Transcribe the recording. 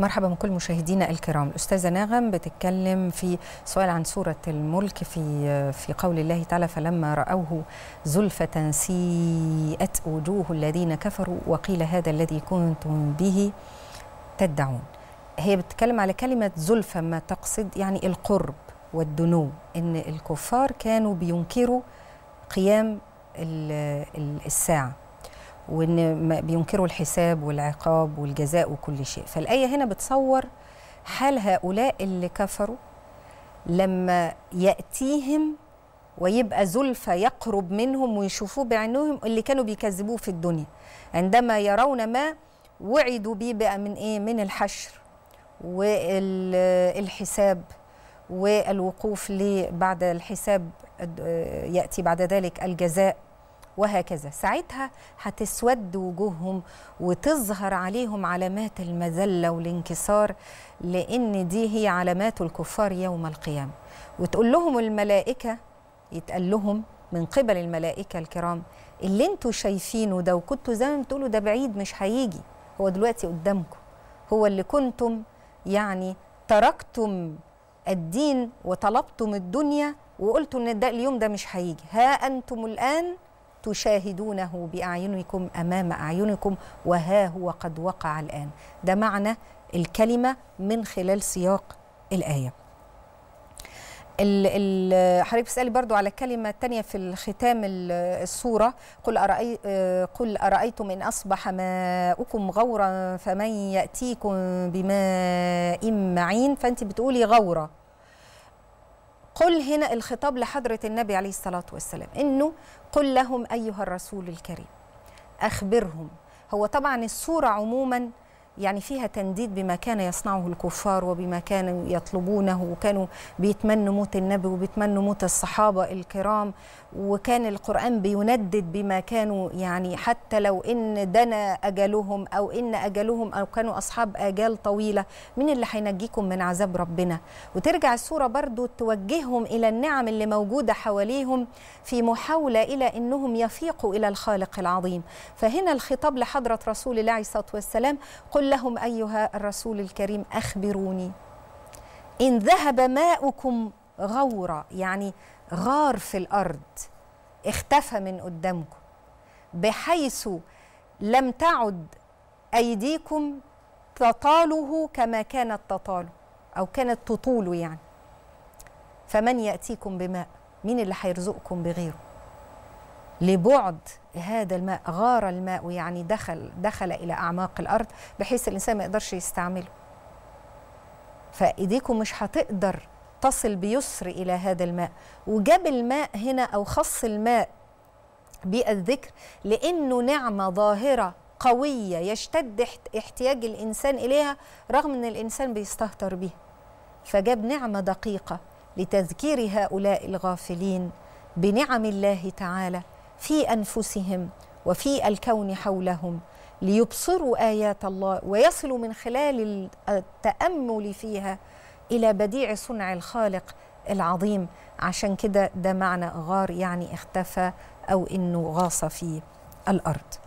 مرحبا بكل مشاهدينا الكرام الاستاذه ناغم بتتكلم في سؤال عن سوره الملك في في قول الله تعالى فلما راوه زلفه سيئت وجوه الذين كفروا وقيل هذا الذي كنتم به تدعون هي بتتكلم على كلمه زلفه ما تقصد يعني القرب والدنو ان الكفار كانوا بينكروا قيام الساعه وان بينكروا الحساب والعقاب والجزاء وكل شيء فالايه هنا بتصور حال هؤلاء اللي كفروا لما ياتيهم ويبقى زلفى يقرب منهم ويشوفوه بعينهم اللي كانوا بيكذبوه في الدنيا عندما يرون ما وعدوا بيه بقى من ايه من الحشر والحساب والوقوف بعد الحساب آه، ياتي بعد ذلك الجزاء وهكذا ساعتها هتسود وجوههم وتظهر عليهم علامات المذلة والانكسار لأن دي هي علامات الكفار يوم القيامة وتقول لهم الملائكة يتقال لهم من قبل الملائكة الكرام اللي انتوا شايفينه ده وكنتوا زي ما بتقولوا ده بعيد مش هيجي هو دلوقتي قدامكم هو اللي كنتم يعني تركتم الدين وطلبتم الدنيا وقلتوا ان ده اليوم ده مش هيجي ها انتم الان تشاهدونه باعينكم امام اعينكم وها هو قد وقع الان ده معنى الكلمه من خلال سياق الايه حضرتك بتسالي برضو على الكلمه الثانيه في الختام الصوره قل أرأي قل ارايتم ان اصبح ماؤكم غورا فمن ياتيكم بماء معين فانت بتقولي غوره قل هنا الخطاب لحضرة النبي عليه الصلاة والسلام إنه قل لهم أيها الرسول الكريم أخبرهم هو طبعا الصورة عموما يعني فيها تنديد بما كان يصنعه الكفار وبما كانوا يطلبونه وكانوا بيتمنوا موت النبي وبيتمنوا موت الصحابة الكرام وكان القرآن بيندد بما كانوا يعني حتى لو إن دنا أجلهم أو إن أجلهم أو كانوا أصحاب آجال طويلة مين اللي هينجيكم من عذاب ربنا وترجع السورة برضو توجههم إلى النعم اللي موجودة حواليهم في محاولة إلى أنهم يفيقوا إلى الخالق العظيم فهنا الخطاب لحضرة رسول الله عليه الصلاة والسلام قل قل لهم أيها الرسول الكريم أخبروني إن ذهب ماؤكم غورا يعني غار في الأرض اختفى من قدامكم بحيث لم تعد أيديكم تطاله كما كانت تطاله أو كانت تطوله يعني فمن يأتيكم بماء مين اللي هيرزقكم بغيره لبعد هذا الماء غار الماء يعني دخل دخل الى اعماق الارض بحيث الانسان ما يقدرش يستعمله فايديكم مش هتقدر تصل بيسر الى هذا الماء وجاب الماء هنا او خص الماء بالذكر لانه نعمه ظاهره قويه يشتد احتياج الانسان اليها رغم ان الانسان بيستهتر بها فجاب نعمه دقيقه لتذكير هؤلاء الغافلين بنعم الله تعالى في انفسهم وفي الكون حولهم ليبصروا ايات الله ويصلوا من خلال التامل فيها الى بديع صنع الخالق العظيم عشان كده ده معنى غار يعني اختفى او انه غاص في الارض